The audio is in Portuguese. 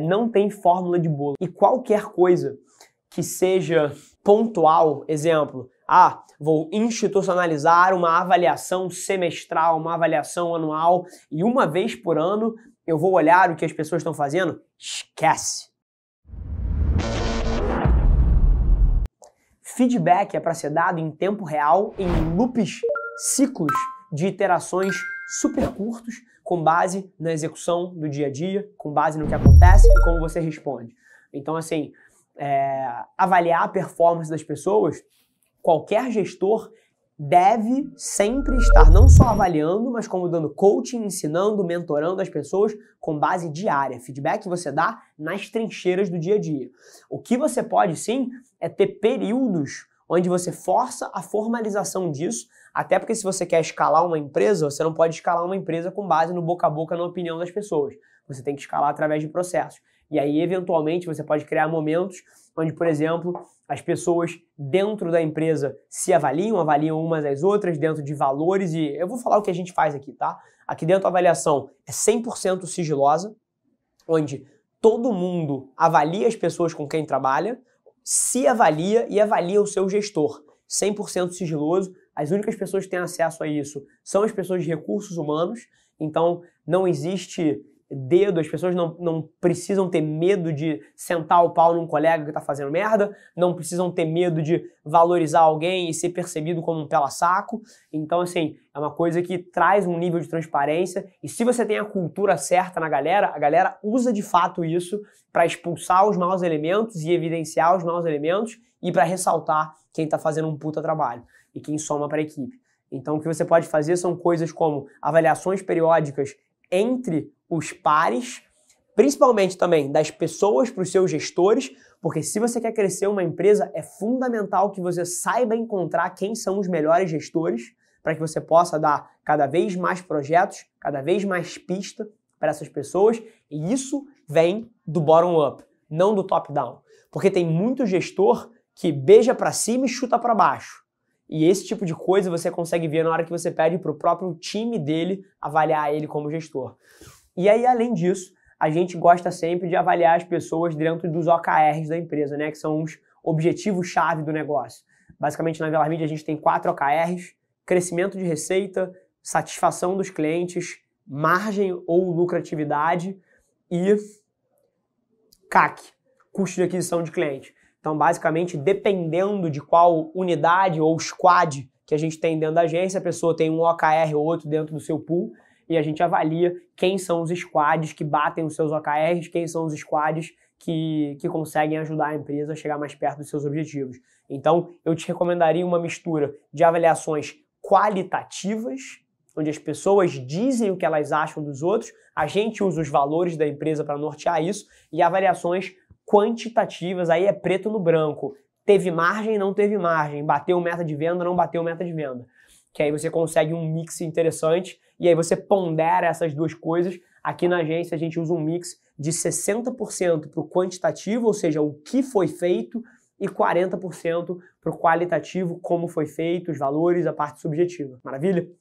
não tem fórmula de bolo. E qualquer coisa que seja pontual, exemplo, ah, vou institucionalizar uma avaliação semestral, uma avaliação anual e uma vez por ano eu vou olhar o que as pessoas estão fazendo? Esquece. Feedback é para ser dado em tempo real em loops, ciclos de iterações super curtos com base na execução do dia a dia, com base no que acontece e como você responde. Então, assim, é, avaliar a performance das pessoas, qualquer gestor deve sempre estar não só avaliando, mas como dando coaching, ensinando, mentorando as pessoas com base diária. Feedback você dá nas trincheiras do dia a dia. O que você pode sim é ter períodos onde você força a formalização disso, até porque se você quer escalar uma empresa, você não pode escalar uma empresa com base no boca a boca, na opinião das pessoas. Você tem que escalar através de processos. E aí, eventualmente, você pode criar momentos onde, por exemplo, as pessoas dentro da empresa se avaliam, avaliam umas às outras dentro de valores. E eu vou falar o que a gente faz aqui, tá? Aqui dentro a avaliação é 100% sigilosa, onde todo mundo avalia as pessoas com quem trabalha, se avalia e avalia o seu gestor. 100% sigiloso, as únicas pessoas que têm acesso a isso são as pessoas de recursos humanos, então não existe dedo, as pessoas não, não precisam ter medo de sentar o pau num colega que tá fazendo merda, não precisam ter medo de valorizar alguém e ser percebido como um pela-saco. Então, assim, é uma coisa que traz um nível de transparência e se você tem a cultura certa na galera, a galera usa de fato isso para expulsar os maus elementos e evidenciar os maus elementos e para ressaltar quem tá fazendo um puta trabalho e quem soma para a equipe. Então, o que você pode fazer são coisas como avaliações periódicas entre os pares, principalmente também das pessoas para os seus gestores, porque se você quer crescer uma empresa, é fundamental que você saiba encontrar quem são os melhores gestores, para que você possa dar cada vez mais projetos, cada vez mais pista para essas pessoas, e isso vem do bottom up, não do top down. Porque tem muito gestor que beija para cima e chuta para baixo. E esse tipo de coisa você consegue ver na hora que você pede para o próprio time dele avaliar ele como gestor. E aí, além disso, a gente gosta sempre de avaliar as pessoas dentro dos OKRs da empresa, né? Que são os objetivos-chave do negócio. Basicamente, na Velar a gente tem quatro OKRs: crescimento de receita, satisfação dos clientes, margem ou lucratividade e CAC, custo de aquisição de cliente. Então, basicamente, dependendo de qual unidade ou squad que a gente tem dentro da agência, a pessoa tem um OKR ou outro dentro do seu pool e a gente avalia quem são os squads que batem os seus OKRs, quem são os squads que, que conseguem ajudar a empresa a chegar mais perto dos seus objetivos. Então, eu te recomendaria uma mistura de avaliações qualitativas, onde as pessoas dizem o que elas acham dos outros, a gente usa os valores da empresa para nortear isso, e avaliações quantitativas, aí é preto no branco. Teve margem, não teve margem, bateu meta de venda, não bateu meta de venda que aí você consegue um mix interessante e aí você pondera essas duas coisas. Aqui na agência a gente usa um mix de 60% para o quantitativo, ou seja, o que foi feito, e 40% para o qualitativo, como foi feito, os valores, a parte subjetiva. Maravilha?